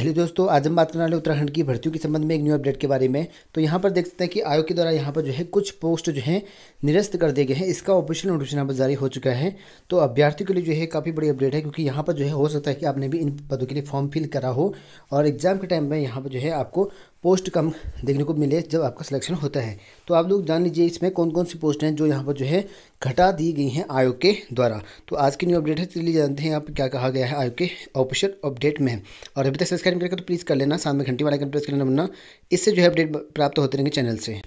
hello दोस्तों आज हम बात करने वाले उत्तराखंड की भर्तियों के संबंध में एक न्यू अपडेट के बारे में तो यहाँ पर देख सकते हैं कि आयोग के द्वारा यहाँ पर जो है कुछ पोस्ट जो है निरस्त कर दिए गए हैं इसका ऑफिशियल नोटिस यहाँ पर जारी हो चुका है तो अभ्यर्थियों के लिए जो है काफ़ी बड़ी अपडेट है क्योंकि यहाँ पर जो है हो सकता है कि आपने भी इन पदों के लिए फॉर्म फिल करा हो और एग्जाम के टाइम में यहाँ पर जो है आपको पोस्ट कम देखने को मिले जब आपका सिलेक्शन होता है तो आप लोग जान लीजिए इसमें कौन कौन सी पोस्ट हैं जो यहाँ पर जो है घटा दी गई हैं आयोग के द्वारा तो आज की न्यू अपडेट है चलिए जानते हैं यहाँ पर क्या कहा गया है आयोग के ऑफिशियल अपडेट में और अभी तक सब्सक्राइब करके तो प्लीज़ कर लेना साथ में घंटी वाला कंप्रेस प्रेस करना बनना इससे जो है अपडेट प्राप्त होते रहेंगे चैनल से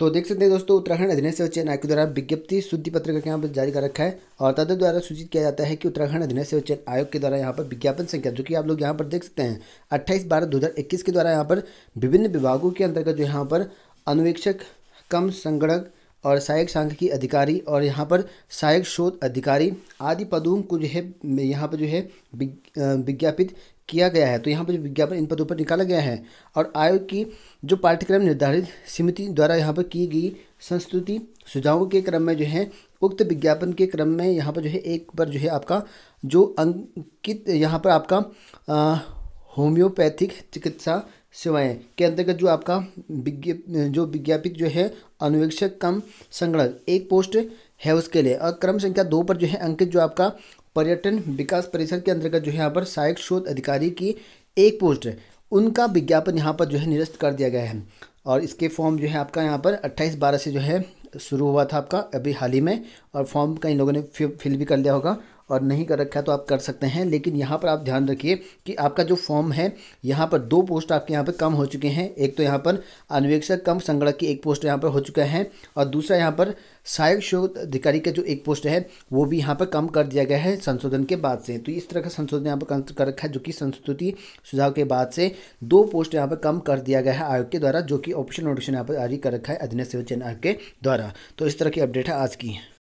तो देख सकते हैं दोस्तों उत्तराखंड अधीनस्थ चयन आयोग के द्वारा विज्ञप्ति शुद्धि पत्र का यहाँ पर जारी कर रखा है और तदे द्वारा सूचित किया जाता है कि उत्तराखंड अधीनस्थ चयन आयोग के द्वारा यहाँ पर विज्ञापन संख्या जो कि आप लोग यहाँ पर देख सकते हैं अट्ठाईस बारह दो के द्वारा यहाँ पर विभिन्न विभागों के अंतर्गत जो यहाँ पर अनुवेक्षक कम संगणक और सहायक सांख्यिकी अधिकारी और यहाँ पर सहायक शोध अधिकारी आदि पदों को जो है यहाँ पर जो है विज्ञापित किया गया है तो यहाँ पर जो विज्ञापन इन पदों पर निकाला गया है और आयोग की जो पाठ्यक्रम निर्धारित समिति द्वारा यहाँ पर की गई संस्तुति सुझावों के क्रम में जो है उक्त विज्ञापन के क्रम में यहाँ पर जो है एक बार जो है आपका जो अंकित यहाँ पर आपका होम्योपैथिक चिकित्सा सेवाएं के अंतर्गत जो आपका जो विज्ञापित जो है अनुवेक्षक कम संग्रह एक पोस्ट है उसके लिए और क्रम संख्या दो पर जो है अंकित जो आपका पर्यटन विकास परिषद के अंतर्गत जो है यहाँ पर सहायक शोध अधिकारी की एक पोस्ट है उनका विज्ञापन यहाँ पर जो है निरस्त कर दिया गया है और इसके फॉर्म जो है आपका यहाँ पर अट्ठाईस बारह से जो है शुरू हुआ था आपका अभी हाल ही में और फॉर्म कई लोगों ने फिल भी कर लिया होगा और नहीं कर रखा है तो आप कर सकते हैं लेकिन यहाँ पर आप ध्यान रखिए कि आपका जो फॉर्म है यहाँ पर दो पोस्ट आपके यहाँ पर कम हो चुके हैं एक तो यहाँ पर अन्वेक्षक कम संगणक की एक पोस्ट यहाँ पर हो चुका है और दूसरा यहाँ पर सहायक शोध अधिकारी का जो एक पोस्ट है वो भी यहाँ पर कम कर दिया गया है संशोधन के बाद से तो इस तरह का संशोधन यहाँ पर कर रखा है जो कि संस्तुति सुझाव के बाद से दो पोस्ट यहाँ पर कम कर दिया गया है आयोग के द्वारा जो कि ऑप्शन नोटेशन यहाँ पर जारी कर रखा है अधीन सेवा चयन आयोग के द्वारा तो इस तरह की अपडेट है आज की